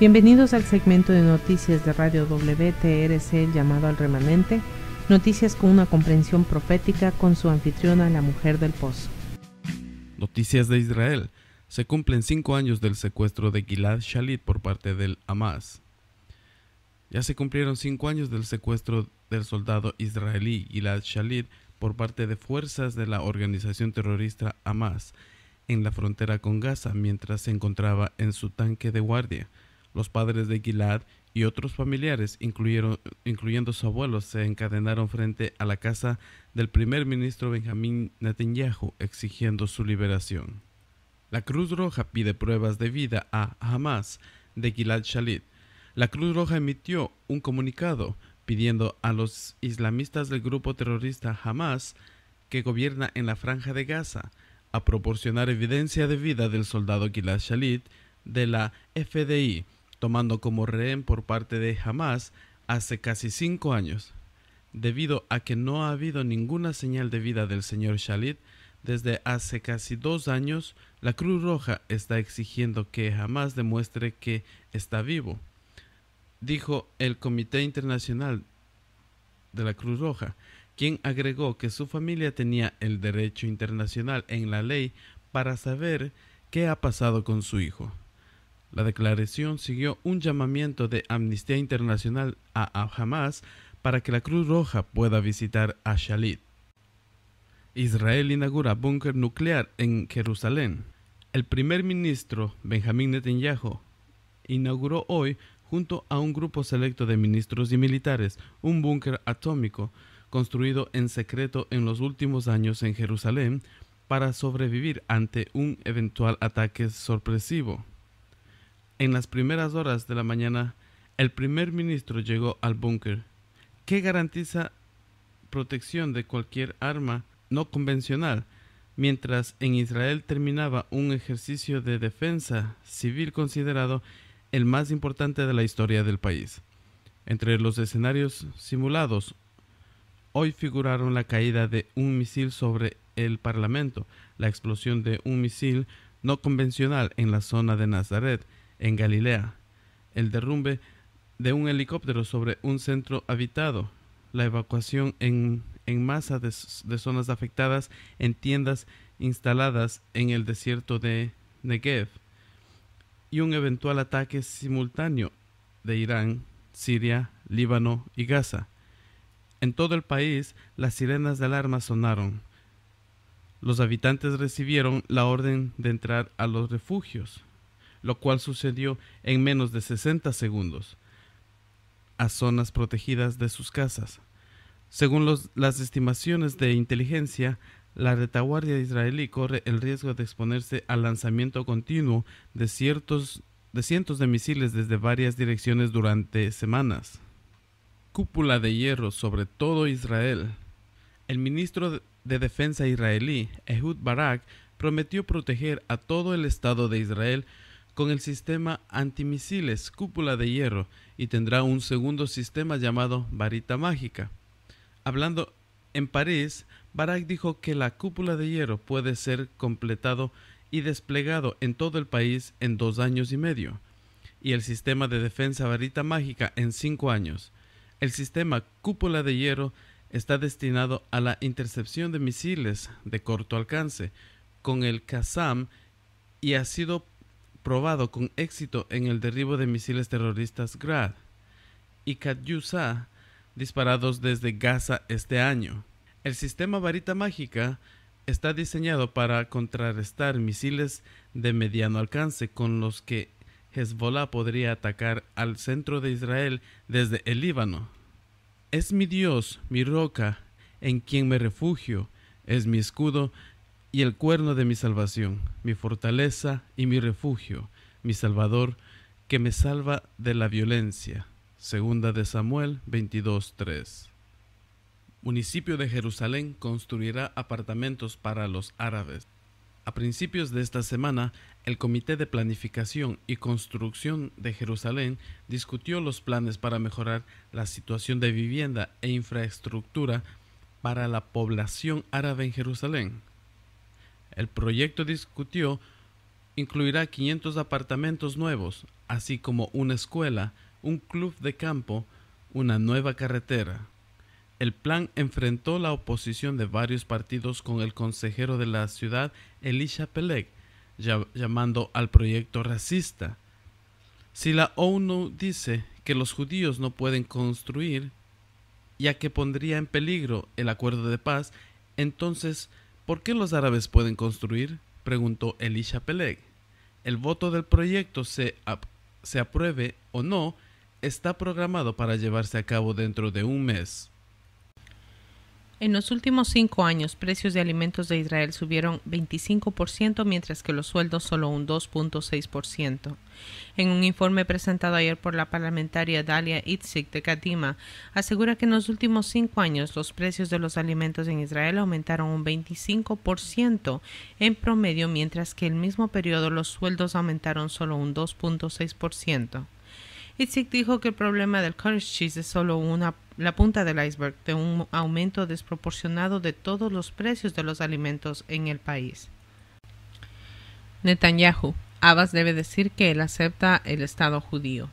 Bienvenidos al segmento de noticias de Radio WTRC llamado al remanente, noticias con una comprensión profética con su anfitriona la mujer del pozo. Noticias de Israel. Se cumplen cinco años del secuestro de Gilad Shalit por parte del Hamas. Ya se cumplieron cinco años del secuestro del soldado israelí Gilad Shalit por parte de fuerzas de la organización terrorista Hamas en la frontera con Gaza mientras se encontraba en su tanque de guardia. Los padres de Gilad y otros familiares, incluyendo su abuelo, se encadenaron frente a la casa del primer ministro Benjamín Netanyahu exigiendo su liberación. La Cruz Roja pide pruebas de vida a Hamas de Gilad Shalit. La Cruz Roja emitió un comunicado pidiendo a los islamistas del grupo terrorista Hamas que gobierna en la franja de Gaza a proporcionar evidencia de vida del soldado Gilad Shalit de la FDI tomando como rehén por parte de Hamas hace casi cinco años, debido a que no ha habido ninguna señal de vida del señor Shalit, desde hace casi dos años, la Cruz Roja está exigiendo que jamás demuestre que está vivo, dijo el Comité Internacional de la Cruz Roja, quien agregó que su familia tenía el derecho internacional en la ley para saber qué ha pasado con su hijo. La declaración siguió un llamamiento de Amnistía Internacional a Hamas para que la Cruz Roja pueda visitar a Shalit. Israel inaugura búnker nuclear en Jerusalén. El primer ministro Benjamín Netanyahu inauguró hoy, junto a un grupo selecto de ministros y militares, un búnker atómico construido en secreto en los últimos años en Jerusalén para sobrevivir ante un eventual ataque sorpresivo. En las primeras horas de la mañana, el primer ministro llegó al búnker, que garantiza protección de cualquier arma no convencional, mientras en Israel terminaba un ejercicio de defensa civil considerado el más importante de la historia del país. Entre los escenarios simulados, hoy figuraron la caída de un misil sobre el Parlamento, la explosión de un misil no convencional en la zona de Nazaret, en Galilea, el derrumbe de un helicóptero sobre un centro habitado, la evacuación en, masa de, de, zonas afectadas en tiendas instaladas en el desierto de Negev y un eventual ataque simultáneo de Irán, Siria, Líbano y Gaza. En todo el país las sirenas de alarma sonaron. Los habitantes recibieron la orden de entrar a los refugios, lo cual sucedió en menos de 60 segundos, a zonas protegidas de sus casas. Según las estimaciones de inteligencia, la retaguardia israelí corre el riesgo de exponerse al lanzamiento continuo de, ciertos, de cientos de misiles desde varias direcciones durante semanas. Cúpula de hierro sobre todo Israel. El ministro de Defensa israelí, Ehud Barak, prometió proteger a todo el Estado de Israel con el sistema antimisiles cúpula de hierro y tendrá un segundo sistema llamado varita mágica. Hablando en París, Barak dijo que la cúpula de hierro puede ser completado y desplegado en todo el país en dos años y medio, y el sistema de defensa varita mágica en cinco años. El sistema cúpula de hierro está destinado a la intercepción de misiles de corto alcance con el CASAM y ha sido probado con éxito en el derribo de misiles terroristas Grad y Katyusha disparados desde Gaza este año. El sistema varita mágica está diseñado para contrarrestar misiles de mediano alcance con los que Hezbollah podría atacar al centro de Israel desde el Líbano. Es mi Dios, mi roca, en quien me refugio, es mi escudo, y el cuerno de mi salvación, mi fortaleza y mi refugio, mi Salvador, que me salva de la violencia. Segunda de Samuel 22:3. Municipio de Jerusalén construirá apartamentos para los árabes. A principios de esta semana, el Comité de Planificación y Construcción de Jerusalén discutió los planes para mejorar la situación de vivienda e infraestructura para la población árabe en Jerusalén. El proyecto discutió incluirá 500 apartamentos nuevos, así como una escuela, un club de campo, una nueva carretera. El plan enfrentó la oposición de varios partidos con el consejero de la ciudad, Elisha Peleg, llamando al proyecto racista. Si la ONU dice que los judíos no pueden construir, ya que pondría en peligro el acuerdo de paz, entonces ¿Por qué los árabes pueden construir? preguntó Elisha Peleg. El voto del proyecto se, se apruebe o no está programado para llevarse a cabo dentro de un mes. En los últimos cinco años, precios de alimentos de Israel subieron 25%, mientras que los sueldos solo un 2.6%. En un informe presentado ayer por la parlamentaria Dalia Itzik de Katima, asegura que en los últimos cinco años los precios de los alimentos en Israel aumentaron un 25% en promedio, mientras que el mismo periodo los sueldos aumentaron solo un 2.6%. Itzik dijo que el problema del cottage cheese es solo una, la punta del iceberg de un aumento desproporcionado de todos los precios de los alimentos en el país. Netanyahu, Abbas debe decir que él acepta el Estado judío.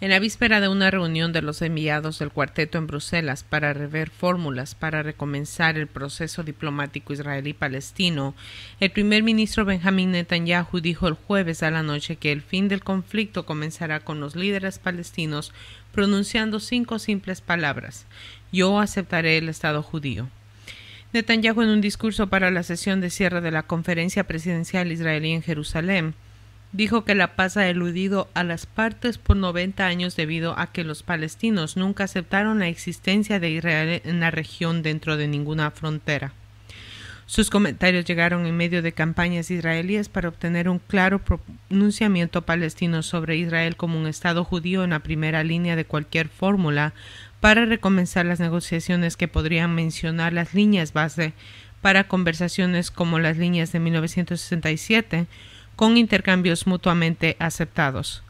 En la víspera de una reunión de los enviados del cuarteto en Bruselas para rever fórmulas para recomenzar el proceso diplomático israelí-palestino, el primer ministro Benjamín Netanyahu dijo el jueves a la noche que el fin del conflicto comenzará con los líderes palestinos pronunciando cinco simples palabras. Yo aceptaré el Estado judío. Netanyahu en un discurso para la sesión de cierre de la conferencia presidencial israelí en Jerusalén Dijo que la paz ha eludido a las partes por 90 años debido a que los palestinos nunca aceptaron la existencia de Israel en la región dentro de ninguna frontera. Sus comentarios llegaron en medio de campañas israelíes para obtener un claro pronunciamiento palestino sobre Israel como un Estado judío en la primera línea de cualquier fórmula para recomenzar las negociaciones que podrían mencionar las líneas base para conversaciones como las líneas de 1967 con intercambios mutuamente aceptados.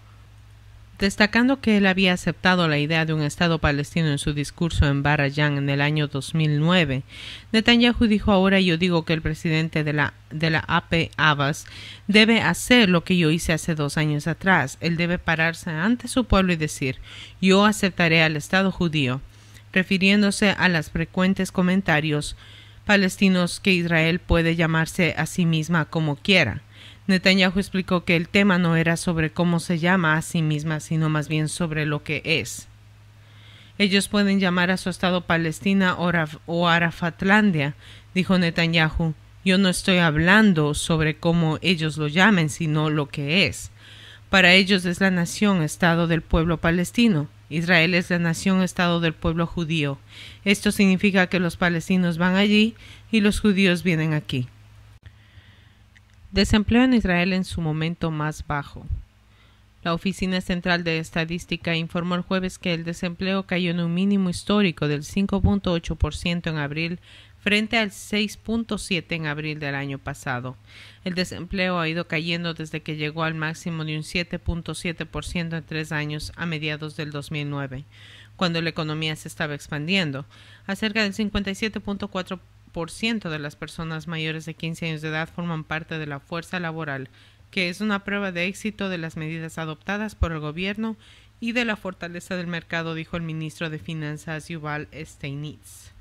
Destacando que él había aceptado la idea de un Estado palestino en su discurso en Barajan en el año 2009, Netanyahu dijo ahora yo digo que el presidente de la, de la AP Abbas debe hacer lo que yo hice hace dos años atrás. Él debe pararse ante su pueblo y decir yo aceptaré al Estado judío, refiriéndose a los frecuentes comentarios palestinos que Israel puede llamarse a sí misma como quiera Netanyahu explicó que el tema no era sobre cómo se llama a sí misma, sino más bien sobre lo que es. Ellos pueden llamar a su estado Palestina o Arafatlandia, dijo Netanyahu. Yo no estoy hablando sobre cómo ellos lo llamen, sino lo que es. Para ellos es la nación, estado del pueblo palestino. Israel es la nación, estado del pueblo judío. Esto significa que los palestinos van allí y los judíos vienen aquí. Desempleo en Israel en su momento más bajo. La Oficina Central de Estadística informó el jueves que el desempleo cayó en un mínimo histórico del 5.8% en abril frente al 6.7 en abril del año pasado. El desempleo ha ido cayendo desde que llegó al máximo de un 7.7% en tres años a mediados del 2009, cuando la economía se estaba expandiendo. Acerca del 57.4% de las personas mayores de 15 años de edad forman parte de la fuerza laboral, que es una prueba de éxito de las medidas adoptadas por el gobierno y de la fortaleza del mercado, dijo el ministro de Finanzas Yuval Steinitz.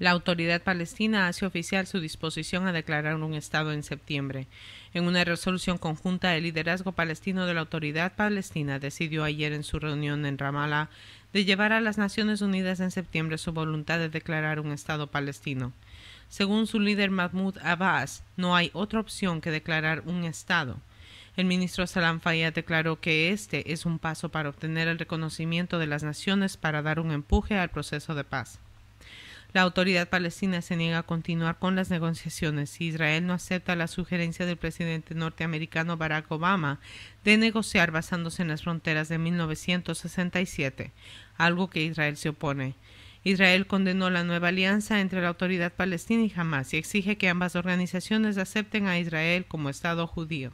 La autoridad palestina hace oficial su disposición a declarar un Estado en septiembre. En una resolución conjunta, el liderazgo palestino de la autoridad palestina decidió ayer en su reunión en Ramallah de llevar a las Naciones Unidas en septiembre su voluntad de declarar un Estado palestino. Según su líder Mahmoud Abbas, no hay otra opción que declarar un Estado. El ministro Salam Fayyad declaró que este es un paso para obtener el reconocimiento de las naciones para dar un empuje al proceso de paz. La autoridad palestina se niega a continuar con las negociaciones si Israel no acepta la sugerencia del presidente norteamericano Barack Obama de negociar basándose en las fronteras de 1967, algo que Israel se opone. Israel condenó la nueva alianza entre la autoridad palestina y Hamas y exige que ambas organizaciones acepten a Israel como Estado judío.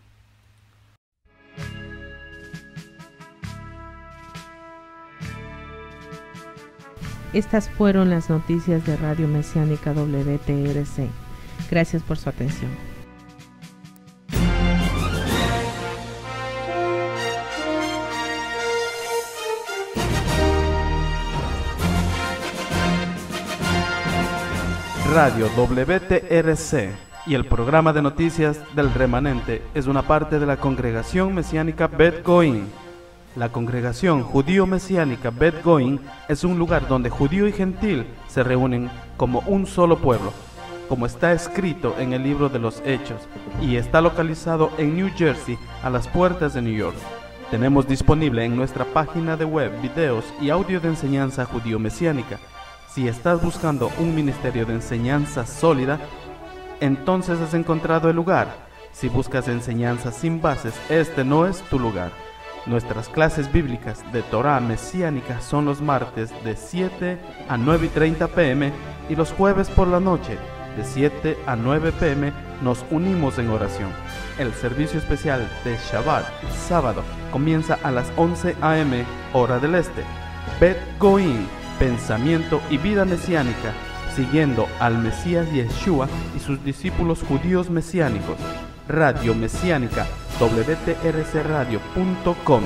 Estas fueron las noticias de Radio Mesiánica WTRC. Gracias por su atención. Radio WTRC y el programa de noticias del remanente es una parte de la congregación mesiánica Bet Going. La congregación judío mesiánica Bet Going es un lugar donde judío y gentil se reúnen como un solo pueblo, como está escrito en el libro de los Hechos, y está localizado en New Jersey a las puertas de New York. Tenemos disponible en nuestra página de web videos y audio de enseñanza judío mesiánica si estás buscando un ministerio de enseñanza sólida, entonces has encontrado el lugar. Si buscas enseñanza sin bases, este no es tu lugar. Nuestras clases bíblicas de Torah mesiánica son los martes de 7 a 9 y 30 pm y los jueves por la noche de 7 a 9 pm nos unimos en oración. El servicio especial de Shabbat, sábado, comienza a las 11 am, hora del este. Bet Goin pensamiento y vida mesiánica, siguiendo al Mesías Yeshua y sus discípulos judíos mesiánicos. Radio Mesiánica, wtrcradio.com.